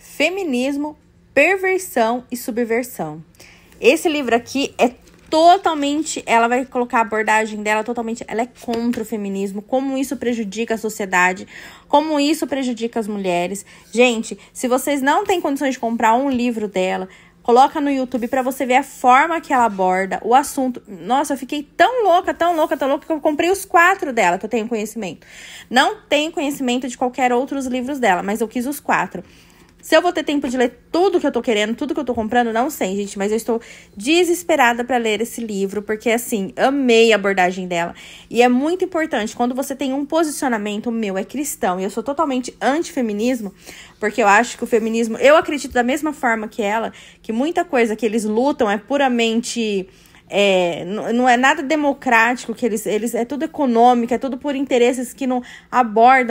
Feminismo, Perversão e Subversão. Esse livro aqui é totalmente, ela vai colocar a abordagem dela totalmente, ela é contra o feminismo, como isso prejudica a sociedade, como isso prejudica as mulheres. Gente, se vocês não têm condições de comprar um livro dela, coloca no YouTube para você ver a forma que ela aborda o assunto. Nossa, eu fiquei tão louca, tão louca, tão louca que eu comprei os quatro dela, que eu tenho conhecimento. Não tenho conhecimento de qualquer outros livros dela, mas eu quis os quatro. Se eu vou ter tempo de ler tudo que eu tô querendo, tudo que eu tô comprando, não sei, gente, mas eu estou desesperada para ler esse livro, porque assim, amei a abordagem dela. E é muito importante quando você tem um posicionamento meu é cristão, e eu sou totalmente anti-feminismo, porque eu acho que o feminismo, eu acredito da mesma forma que ela, que muita coisa que eles lutam é puramente é, não é nada democrático que eles, eles é tudo econômico, é tudo por interesses que não abordam